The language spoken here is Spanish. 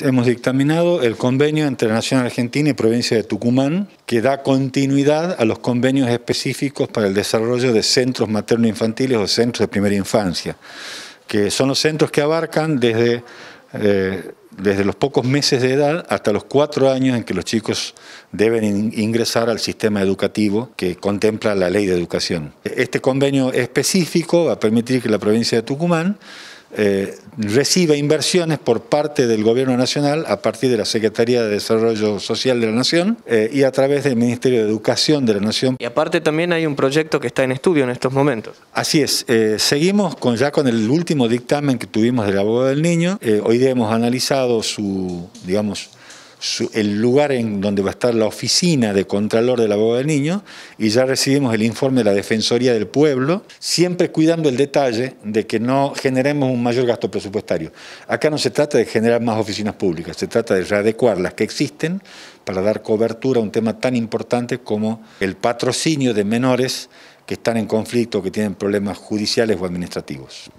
Hemos dictaminado el convenio entre la Nación Argentina y Provincia de Tucumán, que da continuidad a los convenios específicos para el desarrollo de centros materno-infantiles o centros de primera infancia, que son los centros que abarcan desde, eh, desde los pocos meses de edad hasta los cuatro años en que los chicos deben ingresar al sistema educativo que contempla la ley de educación. Este convenio específico va a permitir que la provincia de Tucumán eh, reciba inversiones por parte del Gobierno Nacional a partir de la Secretaría de Desarrollo Social de la Nación eh, y a través del Ministerio de Educación de la Nación. Y aparte también hay un proyecto que está en estudio en estos momentos. Así es, eh, seguimos con, ya con el último dictamen que tuvimos del abogado del niño. Eh, hoy día hemos analizado su, digamos, el lugar en donde va a estar la oficina de Contralor la Abogado del Niño y ya recibimos el informe de la Defensoría del Pueblo, siempre cuidando el detalle de que no generemos un mayor gasto presupuestario. Acá no se trata de generar más oficinas públicas, se trata de readecuar las que existen para dar cobertura a un tema tan importante como el patrocinio de menores que están en conflicto, que tienen problemas judiciales o administrativos.